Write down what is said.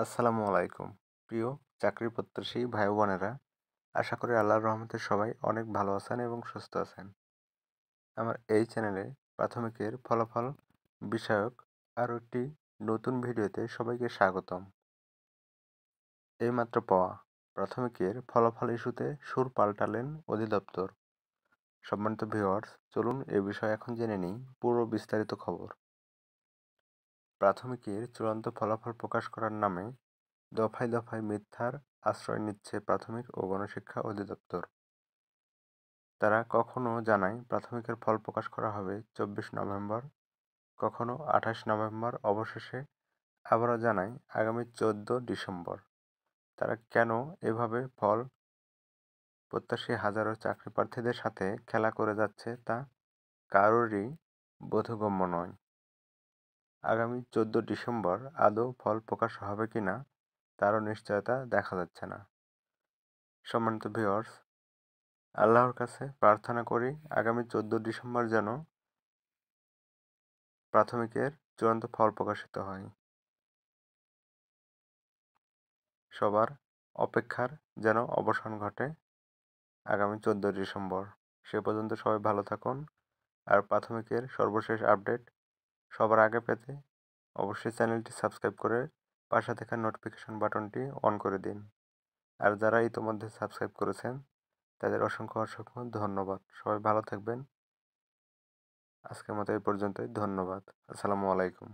আসসালামু আলাইকুম প্রিয় চাকরি প্রত্যাশী ভাই বোনেরা আশা করি আল্লাহর রহমতে সবাই অনেক ভালো আছেন এবং সুস্থ আছেন আমার এই চ্যানেলে প্রাথমিকের ফলাফল বিষয়ক আরও একটি নতুন ভিডিওতে সবাইকে স্বাগতম এইমাত্র পাওয়া প্রাথমিকের ফলাফল ইস্যুতে সুর পাল্টালেন অধিদপ্তর সম্মানিত ভিওয়ার্স চলুন এ বিষয়ে এখন জেনে নিই পুরো বিস্তারিত খবর প্রাথমিকের চূড়ান্ত ফলাফল প্রকাশ করার নামে দফায় দফায় মিথ্যার আশ্রয় নিচ্ছে প্রাথমিক ও গণশিক্ষা অধিদপ্তর তারা কখনো জানায় প্রাথমিকের ফল প্রকাশ করা হবে চব্বিশ নভেম্বর কখনো আঠাশ নভেম্বর অবশেষে আবারও জানায় আগামী চোদ্দ ডিসেম্বর তারা কেন এভাবে ফল প্রত্যাশী হাজারো চাকরি প্রার্থীদের সাথে খেলা করে যাচ্ছে তা কারোরই বোধগম্য নয় আগামী চোদ্দ ডিসেম্বর আদৌ ফল প্রকাশ হবে কি না তারও নিশ্চয়তা দেখা যাচ্ছে না সম্মানিত ভিওর্স আল্লাহর কাছে প্রার্থনা করি আগামী চোদ্দ ডিসেম্বর যেন প্রাথমিকের চূড়ান্ত ফল প্রকাশিত হয় সবার অপেক্ষার যেন অবসান ঘটে আগামী চোদ্দ ডিসেম্বর সে পর্যন্ত সবাই ভালো থাকুন আর প্রাথমিকের সর্বশেষ আপডেট সবার আগে পেতে অবশ্যই চ্যানেলটি সাবস্ক্রাইব করে পাশে থাকা নোটিফিকেশন বাটনটি অন করে দিন আর যারা ইতোমধ্যে সাবস্ক্রাইব করেছেন তাদের অসংখ্য অসংখ্য ধন্যবাদ সবাই ভালো থাকবেন আজকের মতো এই পর্যন্তই ধন্যবাদ আসসালামু আলাইকুম